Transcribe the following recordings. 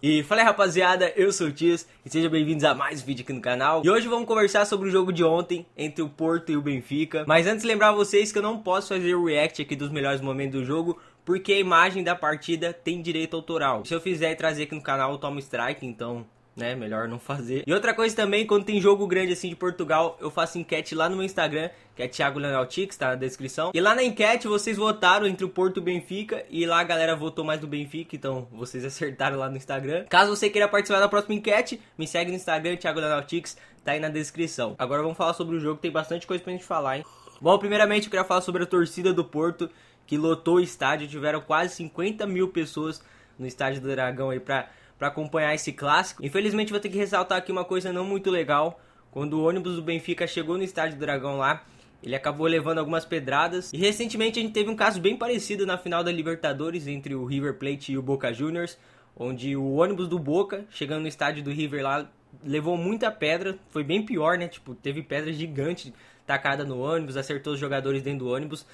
E fala aí rapaziada, eu sou o Tias e sejam bem-vindos a mais um vídeo aqui no canal. E hoje vamos conversar sobre o jogo de ontem entre o Porto e o Benfica. Mas antes lembrar vocês que eu não posso fazer o react aqui dos melhores momentos do jogo porque a imagem da partida tem direito autoral. Se eu fizer trazer aqui no canal, eu tomo strike, então né? Melhor não fazer. E outra coisa também, quando tem jogo grande assim de Portugal, eu faço enquete lá no meu Instagram, que é Thiago Leonaltix, tá na descrição. E lá na enquete vocês votaram entre o Porto e o Benfica, e lá a galera votou mais do Benfica, então vocês acertaram lá no Instagram. Caso você queira participar da próxima enquete, me segue no Instagram, Thiago Leonaltix, tá aí na descrição. Agora vamos falar sobre o jogo, tem bastante coisa pra gente falar, hein? Bom, primeiramente eu queria falar sobre a torcida do Porto, que lotou o estádio, tiveram quase 50 mil pessoas no estádio do Dragão aí pra para acompanhar esse clássico. Infelizmente vou ter que ressaltar aqui uma coisa não muito legal. Quando o ônibus do Benfica chegou no estádio do Dragão lá, ele acabou levando algumas pedradas. E recentemente a gente teve um caso bem parecido na final da Libertadores entre o River Plate e o Boca Juniors, onde o ônibus do Boca, chegando no estádio do River lá, levou muita pedra, foi bem pior, né? Tipo, teve pedra gigante tacada no ônibus, acertou os jogadores dentro do ônibus.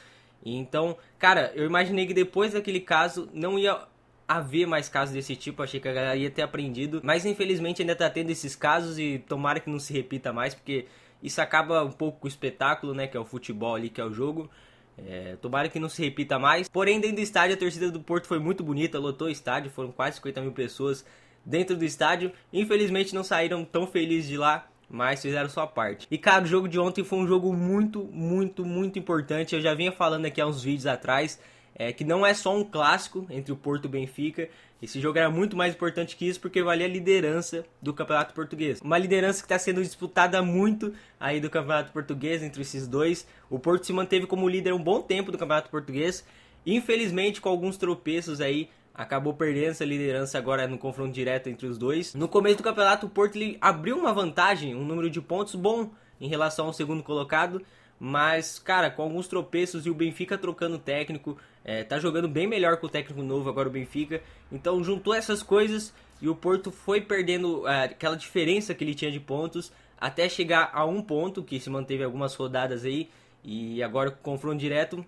então, cara, eu imaginei que depois daquele caso não ia haver mais casos desse tipo, achei que a galera ia ter aprendido, mas infelizmente ainda tá tendo esses casos e tomara que não se repita mais, porque isso acaba um pouco com o espetáculo, né, que é o futebol ali, que é o jogo. É, tomara que não se repita mais. Porém, dentro do estádio, a torcida do Porto foi muito bonita, lotou o estádio, foram quase 50 mil pessoas dentro do estádio. Infelizmente, não saíram tão felizes de lá, mas fizeram sua parte. E cara, o jogo de ontem foi um jogo muito, muito, muito importante. Eu já vinha falando aqui há uns vídeos atrás é, que não é só um clássico entre o Porto e o Benfica. Esse jogo era muito mais importante que isso porque valia a liderança do Campeonato Português. Uma liderança que está sendo disputada muito aí do Campeonato Português entre esses dois. O Porto se manteve como líder um bom tempo do Campeonato Português. Infelizmente, com alguns tropeços aí, acabou perdendo essa liderança agora no confronto direto entre os dois. No começo do campeonato, o Porto abriu uma vantagem, um número de pontos bom em relação ao segundo colocado, mas, cara, com alguns tropeços e o Benfica trocando técnico, é, tá jogando bem melhor com o técnico novo agora o Benfica. Então juntou essas coisas e o Porto foi perdendo é, aquela diferença que ele tinha de pontos até chegar a um ponto, que se manteve algumas rodadas aí. E agora com confronto direto,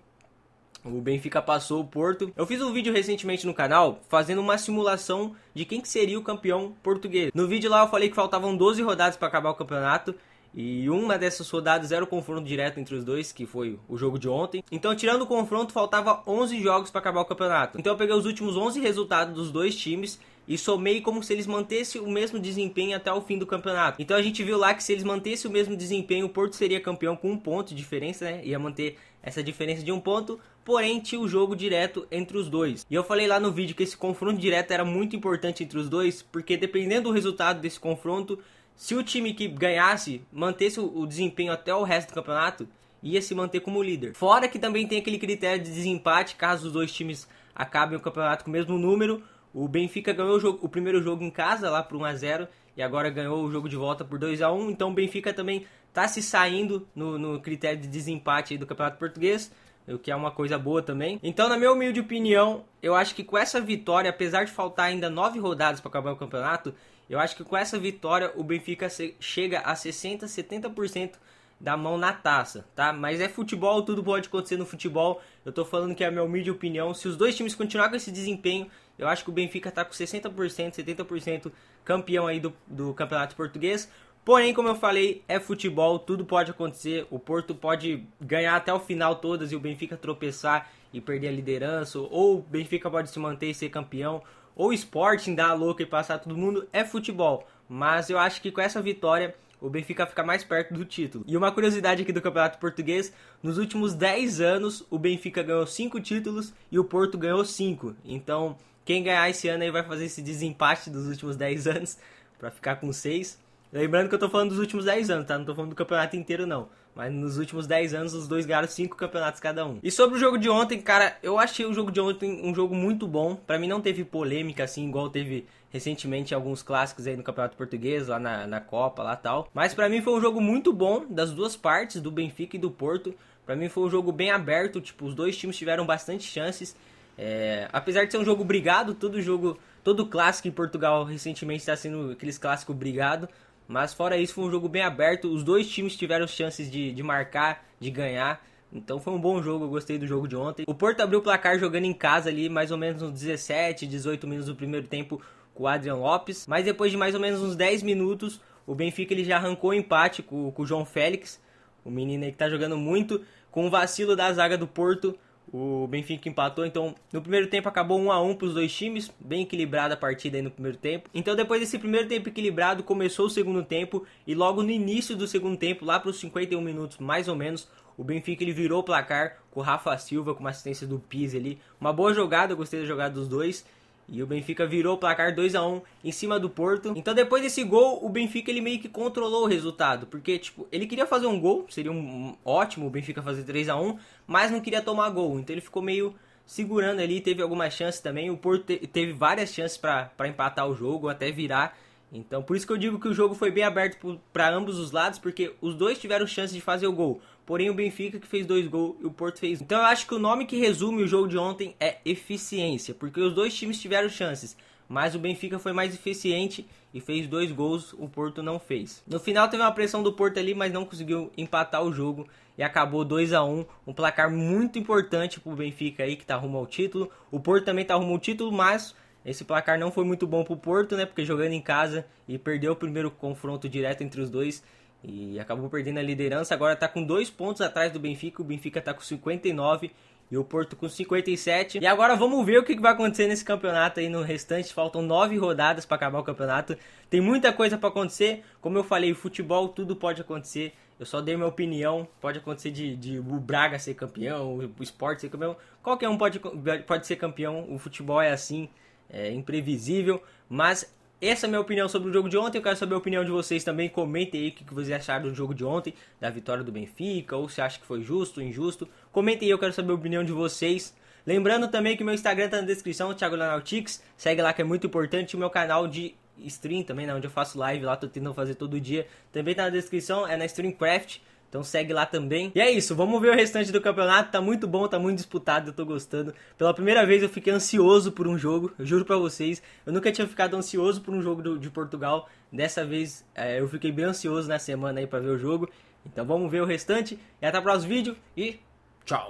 o Benfica passou o Porto. Eu fiz um vídeo recentemente no canal fazendo uma simulação de quem que seria o campeão português. No vídeo lá eu falei que faltavam 12 rodadas para acabar o campeonato e uma dessas rodadas era o confronto direto entre os dois, que foi o jogo de ontem. Então, tirando o confronto, faltava 11 jogos para acabar o campeonato. Então, eu peguei os últimos 11 resultados dos dois times e somei como se eles mantessem o mesmo desempenho até o fim do campeonato. Então a gente viu lá que se eles mantessem o mesmo desempenho, o Porto seria campeão com um ponto de diferença, né? Ia manter essa diferença de um ponto, porém tinha o jogo direto entre os dois. E eu falei lá no vídeo que esse confronto direto era muito importante entre os dois, porque dependendo do resultado desse confronto, se o time que ganhasse mantesse o, desempenho até o resto do campeonato, ia se manter como líder. Fora que também tem aquele critério de desempate, caso os dois times acabem o campeonato com o mesmo número, o Benfica ganhou o, jogo, o primeiro jogo em casa lá por 1 a 0 e agora ganhou o jogo de volta por 2 a 1 então o Benfica também está se saindo no, no, critério de desempate do Campeonato Português, o que é uma coisa boa também. Então, na minha humilde opinião, eu acho que com essa vitória, apesar de faltar ainda nove rodadas para acabar o campeonato, eu acho que com essa vitória o Benfica chega a 60, 70% da mão na taça, tá? Mas é futebol, tudo pode acontecer no futebol. Eu tô falando que é a minha humilde opinião. Se os dois times continuarem com esse desempenho, eu acho que o Benfica tá com 60%, 70% campeão aí do, do Campeonato Português. Porém, como eu falei, é futebol, tudo pode acontecer. O Porto pode ganhar até o final todas e o Benfica tropeçar e perder a liderança, ou o Benfica pode se manter e ser campeão ou Sporting dar a louca e passar todo mundo, é futebol. Mas eu acho que com essa vitória o Benfica fica mais perto do título. E uma curiosidade aqui do Campeonato Português, nos últimos 10 anos o Benfica ganhou 5 títulos e o Porto ganhou 5. Então, quem ganhar esse ano aí vai fazer esse desempate dos últimos 10 anos para ficar com 6. Lembrando que eu tô falando dos últimos 10 anos, tá? Não tô falando do campeonato inteiro não. Mas nos últimos 10 anos, os dois ganharam 5 campeonatos cada um. E sobre o jogo de ontem, cara, eu achei o jogo de ontem um jogo muito bom. Para mim não teve polêmica assim, igual teve recentemente alguns clássicos aí no Campeonato Português, lá na, na Copa, lá tal. Mas para mim foi um jogo muito bom das duas partes, do Benfica e do Porto. Para mim foi um jogo bem aberto, tipo, os dois times tiveram bastante chances. É, apesar de ser um jogo brigado, todo jogo, todo clássico em Portugal recentemente está sendo aqueles clássicos brigado. Mas fora isso, foi um jogo bem aberto. Os dois times tiveram chances de, de marcar, de ganhar. Então foi um bom jogo, eu gostei do jogo de ontem. O Porto abriu o placar jogando em casa ali, mais ou menos uns 17, 18 minutos do primeiro tempo com o Adrian Lopes. Mas depois de mais ou menos uns 10 minutos, o Benfica ele já arrancou o empate com, com o João Félix, o menino aí que tá jogando muito, com o vacilo da zaga do Porto. O Benfica empatou, então no primeiro tempo acabou 1 a 1 para os dois times, bem equilibrada a partida aí no primeiro tempo. Então depois desse primeiro tempo equilibrado, começou o segundo tempo e logo no início do segundo tempo, lá para os 51 minutos mais ou menos, o Benfica ele virou o placar com o Rafa Silva com uma assistência do Pise ali. Uma boa jogada, eu gostei da jogada dos dois. E o Benfica virou o placar 2 a 1 em cima do Porto. Então depois desse gol, o Benfica ele meio que controlou o resultado, porque tipo, ele queria fazer um gol, seria um ótimo o Benfica fazer 3 a 1, mas não queria tomar gol. Então ele ficou meio segurando ali, teve algumas chances também. O Porto teve várias chances para empatar o jogo, até virar então, por isso que eu digo que o jogo foi bem aberto para ambos os lados, porque os dois tiveram chance de fazer o gol. Porém, o Benfica que fez dois gols e o Porto fez. Então, eu acho que o nome que resume o jogo de ontem é eficiência, porque os dois times tiveram chances, mas o Benfica foi mais eficiente e fez dois gols, o Porto não fez. No final teve uma pressão do Porto ali, mas não conseguiu empatar o jogo e acabou 2 a 1 um placar muito importante para o Benfica aí que está rumo ao título. O Porto também está rumo ao título, mas esse placar não foi muito bom para o Porto, né? Porque jogando em casa e perdeu o primeiro confronto direto entre os dois e acabou perdendo a liderança. Agora está com dois pontos atrás do Benfica. O Benfica está com 59 e o Porto com 57. E agora vamos ver o que vai acontecer nesse campeonato aí no restante. Faltam nove rodadas para acabar o campeonato. Tem muita coisa para acontecer. Como eu falei, futebol tudo pode acontecer. Eu só dei minha opinião. Pode acontecer de, de o Braga ser campeão, o esporte ser campeão. Qualquer um pode, pode ser campeão. O futebol é assim é, imprevisível. Mas essa é a minha opinião sobre o jogo de ontem. Eu quero saber a opinião de vocês também. Comentem aí o que vocês acharam do jogo de ontem, da vitória do Benfica, ou se acha que foi justo, injusto. Comentem aí, eu quero saber a opinião de vocês. Lembrando também que meu Instagram está na descrição, Thiago Lanautics. Segue lá que é muito importante. O meu canal de stream também, né, onde eu faço live lá, tô tentando fazer todo dia. Também tá na descrição, é na Streamcraft. Então segue lá também. E é isso, vamos ver o restante do campeonato. Tá muito bom, tá muito disputado, eu tô gostando. Pela primeira vez eu fiquei ansioso por um jogo, eu juro para vocês. Eu nunca tinha ficado ansioso por um jogo do, de Portugal. Dessa vez é, eu fiquei bem ansioso na semana aí para ver o jogo. Então vamos ver o restante. E até o próximo vídeo e